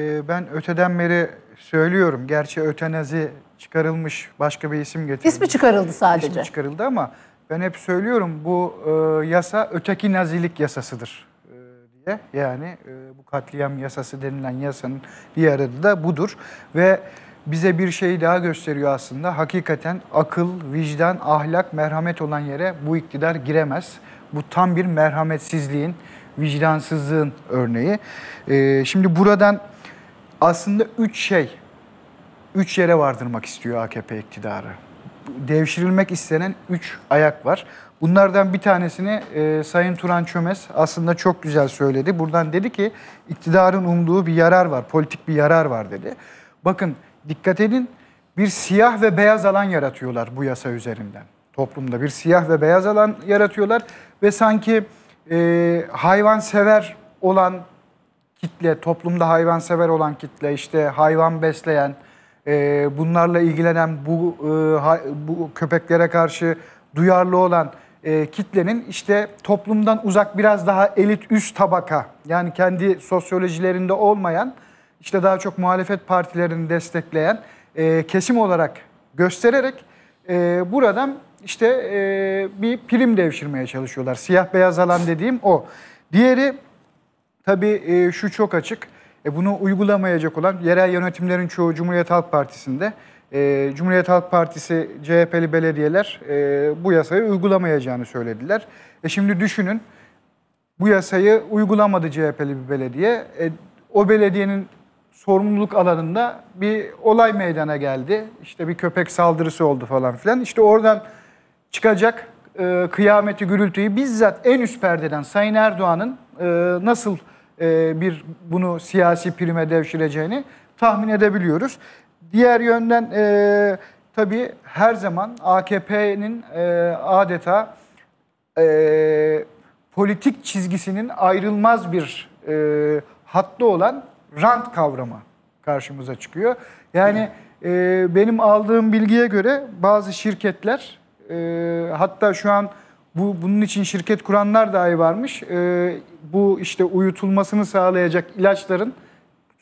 Ee, ben öteden beri söylüyorum. Gerçi ötenazi çıkarılmış, başka bir isim getirildi. İsmi çıkarıldı sadece. İsmi çıkarıldı ama ben hep söylüyorum bu e, yasa öteki nazilik yasasıdır e, diye. Yani e, bu katliam yasası denilen yasanın bir aradı da budur. Ve bize bir şey daha gösteriyor aslında. Hakikaten akıl, vicdan, ahlak, merhamet olan yere bu iktidar giremez. Bu tam bir merhametsizliğin, vicdansızlığın örneği. E, şimdi buradan aslında üç şey, üç yere vardırmak istiyor AKP iktidarı. Devşirilmek istenen üç ayak var. Bunlardan bir tanesini e, Sayın Turan Çömez aslında çok güzel söyledi. Buradan dedi ki iktidarın umduğu bir yarar var, politik bir yarar var dedi. Bakın dikkat edin bir siyah ve beyaz alan yaratıyorlar bu yasa üzerinden. Toplumda bir siyah ve beyaz alan yaratıyorlar ve sanki e, hayvansever olan kitle, toplumda hayvansever olan kitle, işte hayvan besleyen, e, bunlarla ilgilenen bu, e, ha, bu köpeklere karşı duyarlı olan e, kitlenin işte toplumdan uzak biraz daha elit üst tabaka yani kendi sosyolojilerinde olmayan işte daha çok muhalefet partilerini destekleyen e, kesim olarak göstererek e, buradan işte e, bir prim devşirmeye çalışıyorlar. Siyah beyaz alan dediğim o. Diğeri Tabii e, şu çok açık. E, bunu uygulamayacak olan yerel yönetimlerin çoğu Cumhuriyet Halk Partisi'nde. E, Cumhuriyet Halk Partisi CHP'li belediyeler e, bu yasayı uygulamayacağını söylediler. E şimdi düşünün bu yasayı uygulamadı CHP'li bir belediye. E, o belediyenin sorumluluk alanında bir olay meydana geldi. İşte bir köpek saldırısı oldu falan filan. İşte oradan çıkacak e, kıyameti, gürültüyü bizzat en üst perdeden Sayın Erdoğan'ın e, nasıl e, bir bunu siyasi prime devşireceğini tahmin edebiliyoruz. Diğer yönden e, tabii her zaman AKP'nin e, adeta e, politik çizgisinin ayrılmaz bir e, hattı olan rant kavramı karşımıza çıkıyor. Yani e, benim aldığım bilgiye göre bazı şirketler e, hatta şu an bu bunun için şirket kuranlar dahi varmış. E, bu işte uyutulmasını sağlayacak ilaçların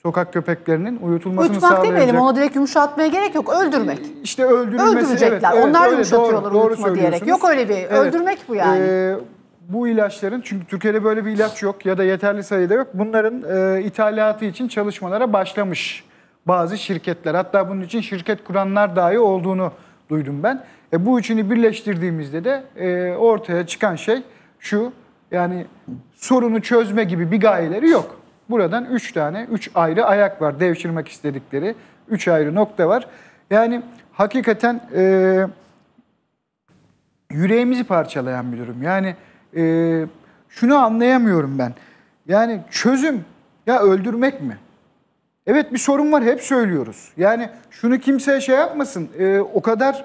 sokak köpeklerinin uyutulmasını Uyutmak sağlayacak. demeyelim Ona direkt yumuşatmaya gerek yok öldürmek. İşte öldürülmesi. Öldürecekler evet, onlar öyle, yumuşatıyorlar doğru, uyutma doğru diyerek. Yok öyle bir evet. öldürmek bu yani. Ee, bu ilaçların çünkü Türkiye'de böyle bir ilaç yok ya da yeterli sayıda yok. Bunların e, ithalatı için çalışmalara başlamış bazı şirketler. Hatta bunun için şirket kuranlar dahi olduğunu duydum ben. E, bu üçünü birleştirdiğimizde de e, ortaya çıkan şey şu. Yani sorunu çözme gibi bir gayeleri yok. Buradan üç tane, üç ayrı ayak var. Devşirmek istedikleri üç ayrı nokta var. Yani hakikaten e, yüreğimizi parçalayan bir durum. Yani e, şunu anlayamıyorum ben. Yani çözüm ya öldürmek mi? Evet bir sorun var hep söylüyoruz. Yani şunu kimseye şey yapmasın. E, o kadar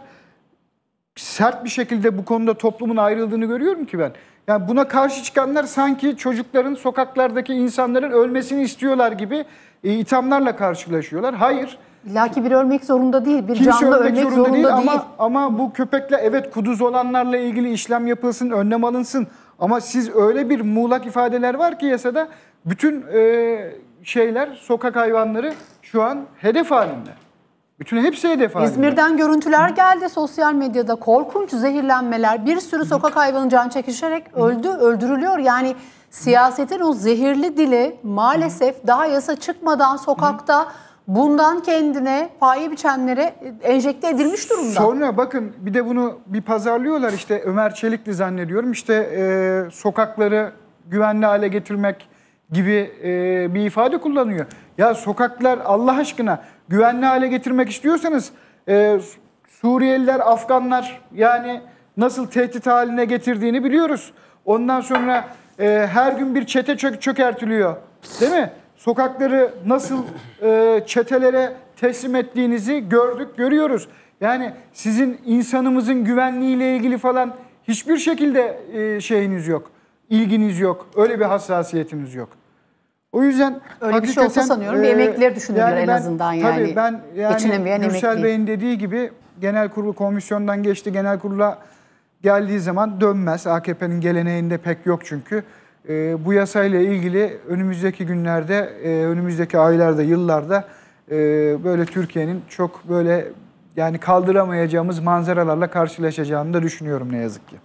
sert bir şekilde bu konuda toplumun ayrıldığını görüyorum ki ben. Yani buna karşı çıkanlar sanki çocukların sokaklardaki insanların ölmesini istiyorlar gibi e, ithamlarla karşılaşıyorlar. Hayır. Laki bir ölmek zorunda değil, bir Kimse canlı ölmek, ölmek zorunda, zorunda değil, değil. Ama, ama bu köpekle evet kuduz olanlarla ilgili işlem yapılsın, önlem alınsın. Ama siz öyle bir muğlak ifadeler var ki yasada bütün e, şeyler, sokak hayvanları şu an hedef halinde. Bütün hepsi hedef halinde. İzmir'den görüntüler geldi sosyal medyada. Korkunç zehirlenmeler. Bir sürü sokak hayvanı can çekişerek öldü, öldürülüyor. Yani siyasetin o zehirli dili maalesef daha yasa çıkmadan sokakta bundan kendine paye biçenlere e, enjekte edilmiş durumda. Sonra bakın bir de bunu bir pazarlıyorlar işte Ömer Çelikli zannediyorum. İşte e, sokakları güvenli hale getirmek, gibi e, bir ifade kullanıyor. Ya sokaklar Allah aşkına güvenli hale getirmek istiyorsanız e, Suriyeliler, Afganlar yani nasıl tehdit haline getirdiğini biliyoruz. Ondan sonra e, her gün bir çete çök çökertiliyor. Değil mi? Sokakları nasıl e, çetelere teslim ettiğinizi gördük, görüyoruz. Yani sizin insanımızın güvenliğiyle ilgili falan hiçbir şekilde e, şeyiniz yok. ilginiz yok. Öyle bir hassasiyetiniz yok. O yüzden öyle bir şey olsa sanıyorum e, emekliler düşünürler yani en ben, azından yani. Tabii ben yani geçinemeyen Gürsel Bey'in dediği gibi genel kurulu komisyondan geçti. Genel kurula geldiği zaman dönmez. AKP'nin geleneğinde pek yok çünkü. E, bu yasayla ilgili önümüzdeki günlerde, e, önümüzdeki aylarda, yıllarda e, böyle Türkiye'nin çok böyle yani kaldıramayacağımız manzaralarla karşılaşacağını da düşünüyorum ne yazık ki.